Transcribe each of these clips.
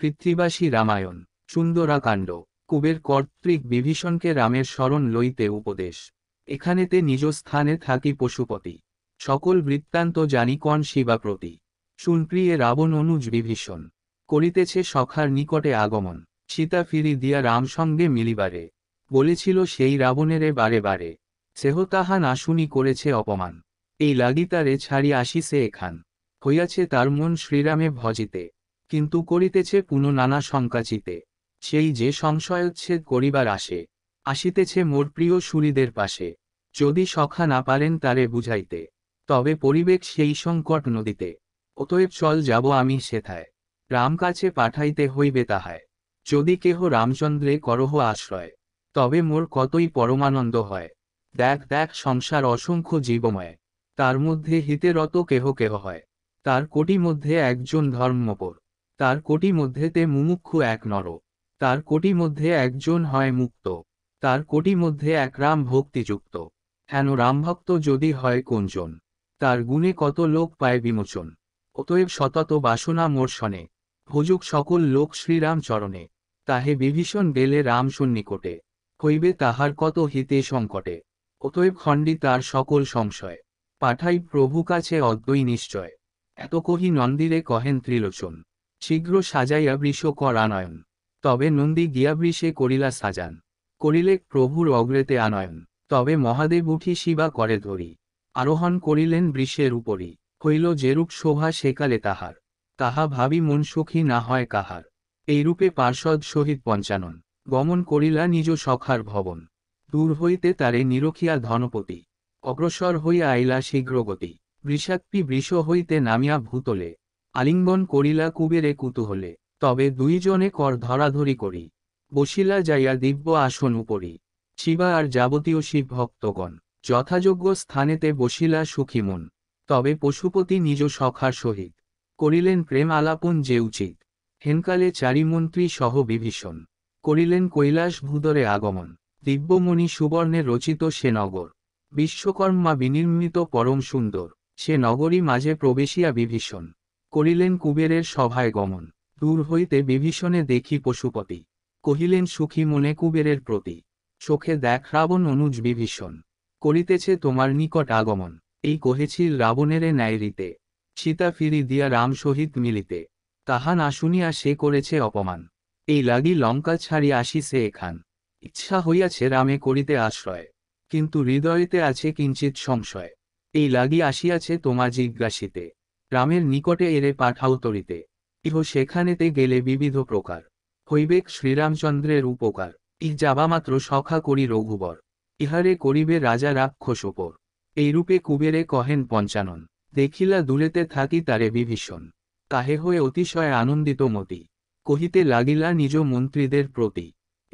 পিতৃবাসী রামায়ণ সুন্দরাকাণ্ড কুবের কর্তৃক বিভীষণকে রামের স্মরণ লইতে উপদেশ এখানেতে নিজ স্থানে থাকি পশুপতি সকল বৃত্তান্ত জানিকণ শিবাপ্রতি সুনপ্রিয়ে রাবণ অনুজ বিভীষণ করিতেছে সখার নিকটে আগমন সীতা ফিরি দিয়া রাম সঙ্গে মিলিবারে বলেছিল সেই রাবণেরে বারে বারে সেহ তাহা না শুনি করেছে অপমান এই লাগিতারে ছাড়ি আসিছে এখান হইয়াছে তার মন শ্রীরামে ভজিতে কিন্তু করিতেছে পুনো নানা শঙ্কাচিতে সেই যে সংশয়োচ্ছেদ করিবার আসে আসিতেছে মোর প্রিয় সুরীদের পাশে যদি সখা না পারেন তারে বুঝাইতে তবে পরিবেক সেই সংকট নদীতে অতএব চল যাব আমি সেথায় রাম কাছে পাঠাইতে হইবে তাহায় যদি কেহ রামচন্দ্রে করহ আশ্রয় তবে মোর কতই পরমানন্দ হয় দেখ দেখ সংসার অসংখ্য জীবময় তার মধ্যে হিতে রত কেহ কেহ হয় তার কোটি মধ্যে একজন ধর্মপর তার কোটি মধ্যে তে মুমুক্ষু এক নর তার কোটি মধ্যে একজন হয় মুক্ত তার কোটি মধ্যে এক রাম ভক্তিযুক্ত হেন রামভক্ত যদি হয় কোনজন তার গুণে কত লোক পায় বিমোচন অতএব শতত বাসনা মোর্ষণে ভুজুক সকল লোক শ্রীরামচরণে তাহে বিভীষণ গেলে রাম সন্নিকটে হইবে তাহার কত হিতে সংকটে অতএব খণ্ডি তার সকল সংশয় পাঠাই প্রভু কাছে অদ্বৈ নিশ্চয় এত কহি নন্দিরে কহেন ত্রিলোচন শীঘ্র সাজাইয়া বৃষ কর আনয়ন তবে নন্দী গিয়া বৃষে করিলা সাজান করিলে প্রভুর অগ্রেতে আনয়ন তবে মহাদেব উঠি শিবা করে ধরি আরোহণ করিলেন বৃষের উপরই হইল যেরূপ শোভা সেকালে তাহার তাহা ভাবি মন সুখী না হয় কাহার এইরূপে পার্ষদ শহীদ পঞ্চানন গমন করিলা নিজ সখার ভবন দূর হইতে তারে নিরখিয়া ধনপতি অগ্রসর হইয়া আইলা শীঘ্রগতি বৃষাক্পি বৃষ হইতে নামিয়া ভূতলে আলিঙ্গন করিলা কুবেরে কুতূহলে তবে দুইজনে কর ধরাধরি করি বসিলা যাইয়া দিব্য আসন উপরি শিবা আর যাবতীয় শিব ভক্তগণ যথাযোগ্য স্থানেতে বসিলা সুখীমন তবে পশুপতি নিজ সখার সহিত করিলেন প্রেম আলাপন যে উচিত হেনকালে চারিমন্ত্রী সহ বিভীষণ করিলেন কৈলাস ভূদরে আগমন দিব্যমণি সুবর্ণে রচিত সে নগর বিশ্বকর্মা বিনির্মিত পরম সুন্দর সে নগরী মাঝে প্রবেশিয়া বিভীষণ করিলেন কুবেরের সভায় গমন দূর হইতে বিভীষণে দেখি পশুপতি কহিলেন সুখী মনে কুবেরের প্রতি চোখে দেখ রাবণ অনুজ বিভীষণ করিতেছে তোমার নিকট আগমন এই কহেছিল ন্যায় ন্যায়রীতে সীতা ফিরি দিয়া রাম সহিত মিলিতে তাহা না শুনিয়া সে করেছে অপমান এই লাগি লঙ্কা ছাড়ি সে এখান ইচ্ছা হইয়াছে রামে করিতে আশ্রয় কিন্তু হৃদয়তে আছে কিঞ্চিত সংশয় এই লাগি আসিয়াছে তোমা জিজ্ঞাসিতে রামের নিকটে এরে পাঠাও তরিতে ইহ সেখানেতে গেলে বিবিধ প্রকার হইবেক শ্রীরামচন্দ্রের উপকার ই যাবামাত্র সখা করি রঘুবর ইহারে করিবে রাজা রাক্ষস ওপর এইরূপে কুবেরে কহেন পঞ্চানন দেখিলা দূরেতে থাকি তারে বিভীষণ কাহে হয়ে অতিশয় আনন্দিত মতি কহিতে লাগিলা নিজ মন্ত্রীদের প্রতি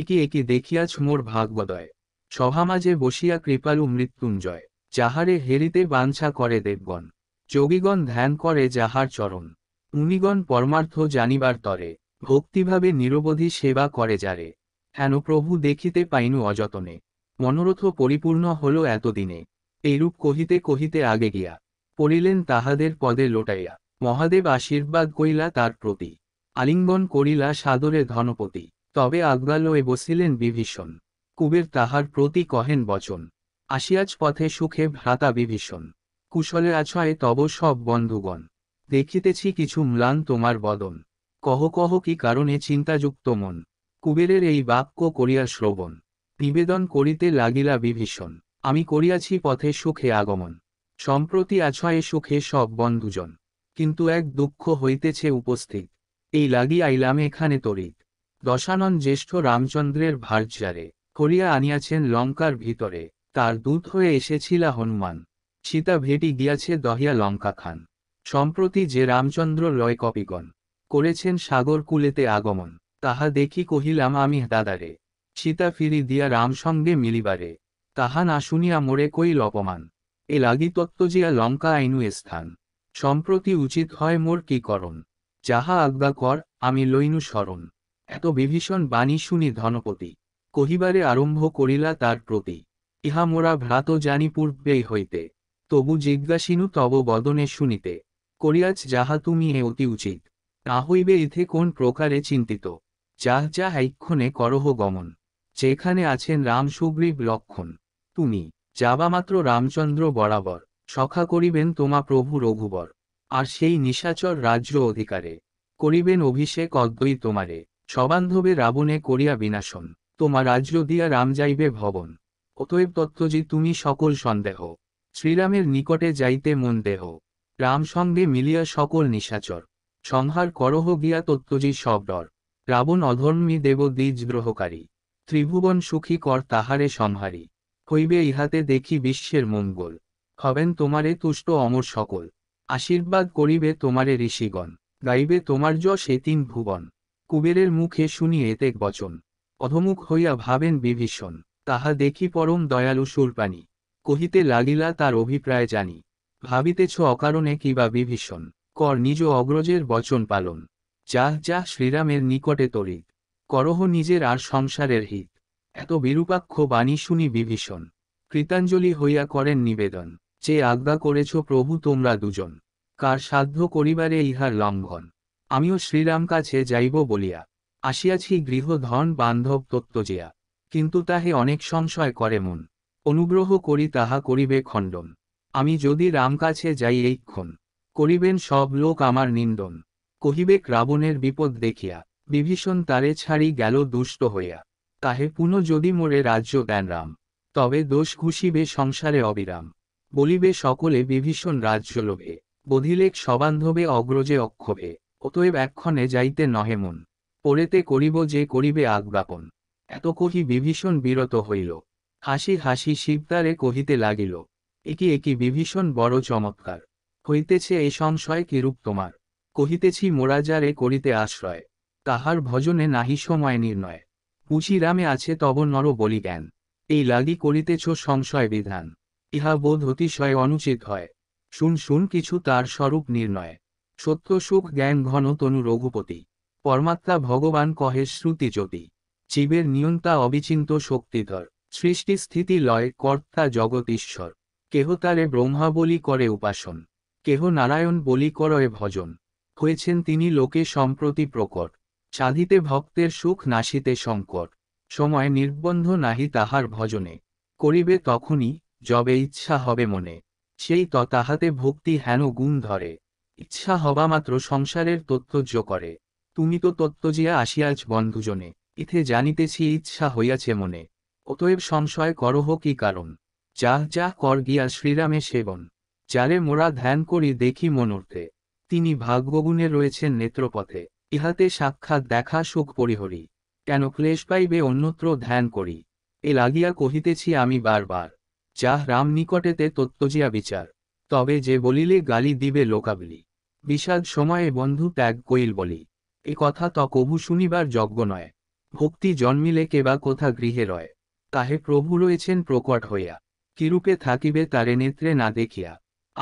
একি একি দেখিয়াছ মোর ভাগবদয় সভামাঝে বসিয়া কৃপালু মৃত্যুঞ্জয় যাহারে হেরিতে বাঞ্ছা করে দেবগণ যোগীগণ ধ্যান করে যাহার চরণ মুনিগণ পরমার্থ জানিবার তরে ভক্তিভাবে নিরবধি সেবা করে যারে হেন প্রভু দেখিতে পাইনু অযতনে মনোরথ পরিপূর্ণ হল এতদিনে এইরূপ কহিতে কহিতে আগে গিয়া পড়িলেন তাহাদের পদে লোটাইয়া মহাদেব আশীর্বাদ কইলা তার প্রতি আলিঙ্গন করিলা সাদরে ধনপতি তবে আগ্রালয়ে বসিলেন বিভীষণ কুবের তাহার প্রতি কহেন বচন আসিয়াজ পথে সুখে ভ্রাতা বিভীষণ কুশলে আছয় তব সব বন্ধুগণ দেখিতেছি কিছু ম্লান তোমার বদন কহ কহ কি কারণে চিন্তাযুক্ত মন কুবেরের এই বাক্য করিয়া শ্রবণ নিবেদন করিতে লাগিলা বিভীষণ আমি করিয়াছি পথে সুখে আগমন সম্প্রতি আছয়ে সুখে সব বন্ধুজন কিন্তু এক দুঃখ হইতেছে উপস্থিত এই লাগি আইলাম এখানে তরিত দশানন জ্যেষ্ঠ রামচন্দ্রের ভার্যারে করিয়া আনিয়াছেন লঙ্কার ভিতরে তার দূত হয়ে এসেছিলা হনুমান সীতা ভেটি গিয়াছে দহিয়া লঙ্কা খান সম্প্রতি যে রামচন্দ্র লয় কপিগণ করেছেন সাগর কুলেতে আগমন তাহা দেখি কহিলাম আমি দাদারে সীতা ফিরি দিয়া রাম সঙ্গে মিলিবারে তাহা না শুনিয়া মোরে কইল অপমান এ লাগি জিয়া লঙ্কা আইনু স্থান সম্প্রতি উচিত হয় মোর কি করণ যাহা আজ্ঞা কর আমি লইনু স্মরণ এত বিভীষণ বাণী শুনি ধনপতি কহিবারে আরম্ভ করিলা তার প্রতি ইহা মোরা ভ্রাত জানি পূর্বেই হইতে তবু জিজ্ঞাসিনু তব বদনে শুনিতে করিয়াছ যাহা তুমি এ অতি উচিত তা হইবে ইথে কোন প্রকারে চিন্তিত যাহ যা এক্ষণে করহ গমন যেখানে আছেন রাম সুগ্রীব লক্ষণ তুমি যাবামাত্র রামচন্দ্র বরাবর সখা করিবেন তোমা প্রভু রঘুবর আর সেই নিশাচর রাজ্য অধিকারে করিবেন অভিষেক অদ্বৈ তোমারে সবান্ধবে রাবণে করিয়া বিনাশন তোমার রাজ্য দিয়া রাম যাইবে ভবন অতএব তত্ত্ব যে তুমি সকল সন্দেহ শ্রীরামের নিকটে যাইতে মন দেহ রাম সঙ্গে মিলিয়া সকল নিশাচর সংহার করহ গিয়া তত্ত্বজি সব ডর রাবণ অধর্মী দেব দ্বিজ গ্রহকারী ত্রিভুবন সুখী কর তাহারে সংহারী হইবে ইহাতে দেখি বিশ্বের মঙ্গল হবেন তোমারে তুষ্ট অমর সকল আশীর্বাদ করিবে তোমারে ঋষিগণ গাইবে তোমার সে এতিন ভুবন কুবেরের মুখে শুনি এতেক বচন অধমুখ হইয়া ভাবেন বিভীষণ তাহা দেখি পরম দয়ালু সুরপানি কহিতে লাগিলা তার অভিপ্রায় জানি ভাবিতেছ অকারণে কিবা বিভীষণ কর নিজ অগ্রজের বচন পালন যাহ যাহ শ্রীরামের নিকটে তরিত করহ নিজের আর সংসারের হিত এত বিরূপাক্ষ বাণী শুনি বিভীষণ কৃতাঞ্জলি হইয়া করেন নিবেদন যে আজ্ঞা করেছ প্রভু তোমরা দুজন কার সাধ্য করিবারে ইহার লঙ্ঘন আমিও শ্রীরাম কাছে যাইব বলিয়া আসিয়াছি গৃহধন বান্ধব তত্ত্বজিয়া কিন্তু তাহে অনেক সংশয় করে মন অনুগ্রহ করি তাহা করিবে খণ্ডন আমি যদি রাম কাছে যাই এইক্ষণ করিবেন সব লোক আমার নিন্দন কহিবেক রাবণের বিপদ দেখিয়া বিভীষণ তারে ছাড়ি গেল দুষ্ট হইয়া তাহে পুনঃ যদি মোরে রাজ্য দেন রাম তবে দোষ ঘুষিবে সংসারে অবিরাম বলিবে সকলে বিভীষণ রাজ্য লোভে বধিলেক সবান্ধবে অগ্রজে অক্ষোভে অতএব এক্ষণে যাইতে নহে মন পরেতে করিব যে করিবে আজ্ঞাপন এত কহি বিভীষণ বিরত হইল হাসি হাসি শিবদারে কহিতে লাগিল একি একি বিভীষণ বড় চমৎকার হইতেছে এ সংশয় কিরূপ তোমার কহিতেছি মোরাজারে করিতে আশ্রয় তাহার ভজনে নাহি সময় নির্ণয় পুঁচিরামে রামে আছে তব নর বলি জ্ঞান এই লাগি করিতেছ সংশয় বিধান ইহা বোধ অতিশয় অনুচিত হয় শুন শুন কিছু তার স্বরূপ নির্ণয় সত্য সুখ জ্ঞান ঘন তনু রঘুপতি পরমাত্মা ভগবান কহে শ্রুতি জ্যোতি জীবের নিয়ন্তা অবিচিন্ত শক্তিধর সৃষ্টি স্থিতি লয় কর্তা জগতীশ্বর কেহ তারে ব্রহ্মা বলি করে উপাসন কেহ নারায়ণ বলি করয়ে ভজন হয়েছেন তিনি লোকে সম্প্রতি প্রকট সাধিতে ভক্তের সুখ নাশিতে সংকট সময় নির্বন্ধ নাহি তাহার ভজনে করিবে তখনই যবে ইচ্ছা হবে মনে সেই ত তাহাতে ভক্তি হেন গুণ ধরে ইচ্ছা হবামাত্র সংসারের তত্ত্বজ্য করে তুমি তো তত্ত্বজিয়া আসিয়াছ বন্ধুজনে ইথে জানিতেছি ইচ্ছা হইয়াছে মনে অতএব সংশয় করহ কি কারণ যাহ যা কর গিয়া শ্রীরামে সেবন যারে মোরা ধ্যান করি দেখি মনোর্থে তিনি ভাগ্যগুণে রয়েছেন নেত্রপথে ইহাতে সাক্ষাৎ দেখা সুখ পরিহরি কেন ক্লেশ পাইবে অন্যত্র ধ্যান করি এ লাগিয়া কহিতেছি আমি বারবার যাহ রাম নিকটেতে তত্ত্বজিয়া বিচার তবে যে বলিলে গালি দিবে লোকাবলি বিষাদ সময়ে বন্ধু ত্যাগ কইল বলি এ কথা ত শুনিবার যজ্ঞ নয় ভক্তি জন্মিলে কেবা কোথা গৃহে রয় কাহে প্রভু রয়েছেন প্রকট হইয়া কিরূপে থাকিবে তারে নেত্রে না দেখিয়া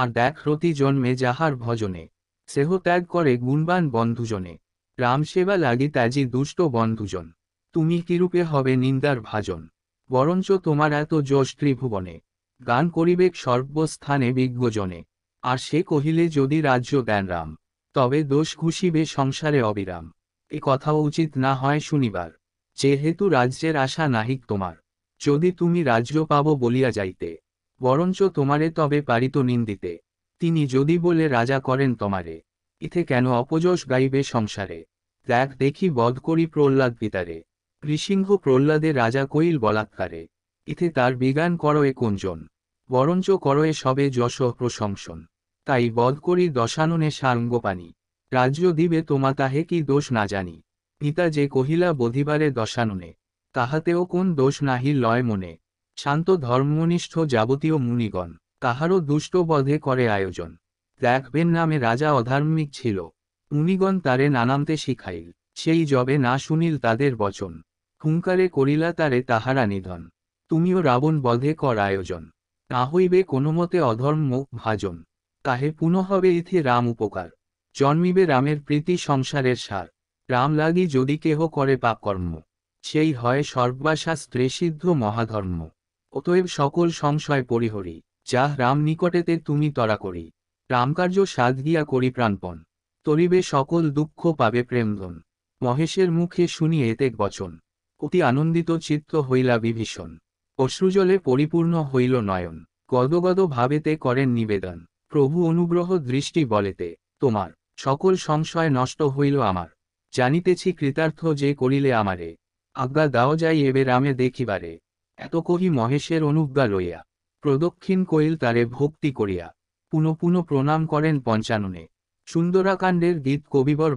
আর দেখ রতি জন্মে যাহার ভজনে সেহ ত্যাগ করে গুণবান বন্ধুজনে রামসেবা লাগি ত্যাজি দুষ্ট বন্ধুজন তুমি কিরূপে হবে নিন্দার ভাজন বরঞ্চ তোমার এত যশ ত্রিভুবনে গান করিবেক সর্বস্থানে বিজ্ঞজনে আর সে কহিলে যদি রাজ্য দেন রাম তবে দোষ ঘুষিবে সংসারে অবিরাম এ কথা উচিত না হয় শুনিবার যেহেতু রাজ্যের আশা নাহিক তোমার যদি তুমি রাজ্য পাব বলিয়া যাইতে বরঞ্চ তোমারে তবে পারিত নিন্দিতে তিনি যদি বলে রাজা করেন তোমারে ইথে কেন অপযশ গাইবে সংসারে দেখ দেখি বধ করি প্রহ্লাদ পিতারে কৃসিংহ প্রহ্লাদে রাজা কৈল বলাৎকারে ইথে তার বিগান এ কোনজন বরঞ্চ এ সবে যশ প্রশংসন তাই বধ করি দশাননে সারঙ্গপানি রাজ্য দিবে তোমা তাহে কি দোষ না জানি পিতা যে কহিলা বধিবারে দশাননে তাহাতেও কোন দোষ নাহি লয় মনে শান্ত ধর্মনিষ্ঠ যাবতীয় মুনিগণ কাহারও দুষ্ট বধে করে আয়োজন দেখবেন নামে রাজা অধার্মিক ছিল মুনিগণ তারে নানামতে শিখাইল সেই জবে না শুনিল তাদের বচন হুঙ্কারে করিলা তারে তাহারা নিধন তুমিও রাবণ বধে কর আয়োজন না হইবে মতে অধর্ম ভাজন তাহে পুনঃ হবে ইথে রাম উপকার জন্মিবে রামের প্রীতি সংসারের সার রাম লাগি যদি কেহ করে পাপকর্ম সেই হয় সর্বাশাস্ত্রে সিদ্ধ মহাধর্ম অতএব সকল সংশয় পরিহরি যাহ রাম নিকটেতে তুমি তরা করি রামকার্য সাধ গিয়া করি প্রাণপণ তরিবে সকল দুঃখ পাবে প্রেমধন মহেশের মুখে শুনি এতেক বচন অতি আনন্দিত চিত্ত হইলা বিভীষণ অশ্রুজলে পরিপূর্ণ হইল নয়ন গদগদ ভাবেতে করেন নিবেদন প্রভু অনুগ্রহ দৃষ্টি বলেতে তোমার সকল সংশয় নষ্ট হইল আমার জানিতেছি কৃতার্থ যে করিলে আমারে আজ্ঞা দাও যাই এবে রামে দেখিবারে এত কহি মহেশের অনুজ্ঞা লইয়া প্রদক্ষিণ কইল তারে ভক্তি করিয়া পুনঃ পুনঃ প্রণাম করেন পঞ্চাননে সুন্দরাকাণ্ডের গীত কবিবর